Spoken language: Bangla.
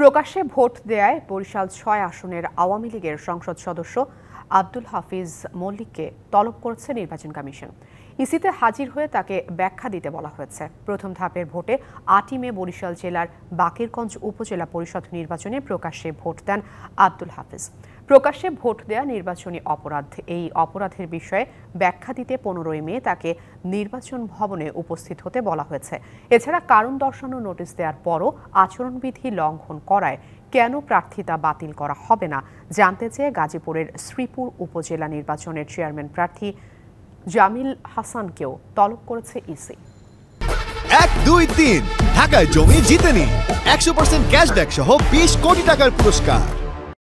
প্রকাশ্যে ভোট দেয় বরিশাল ছয় আসনের আওয়ামী লীগের সংসদ সদস্য আব্দুল হাফিজ মল্লিককে তলব করেছে নির্বাচন কমিশন ইসিতে হাজির হয়ে তাকে ব্যাখ্যা দিতে বলা হয়েছে প্রথম ধাপের ভোটে আটই মে বরিশাল জেলার বাকিরগঞ্জ উপজেলা পরিষদ নির্বাচনে প্রকাশ্যে ভোট দেন আব্দুল হাফিজ প্রকাশ্যে ভোট দেয়া নির্বাচনী অপরাধ এই অপরাধের বিষয়ে ব্যাখ্যা দিতে পনেরোই মে তাকে নির্বাচন ভবনে উপস্থিত হতে বলা হয়েছে এছাড়া কারণ দর্শানো নোটিশ দেওয়ার পরও আচরণবিধি লঙ্ঘন করায় কেন প্রার্থিতা বাতিল করা হবে না জানতে চেয়ে গাজীপুরের শ্রীপুর উপজেলা নির্বাচনের চেয়ারম্যান প্রার্থী জামিল হাসানকেও তলব করেছে ইসি এক দুই তিন ঢাকায় জমি জিতেনি একশো পার্সেন্ট ক্যাশব্যাক সহ বিশ কোটি টাকার পুরস্কার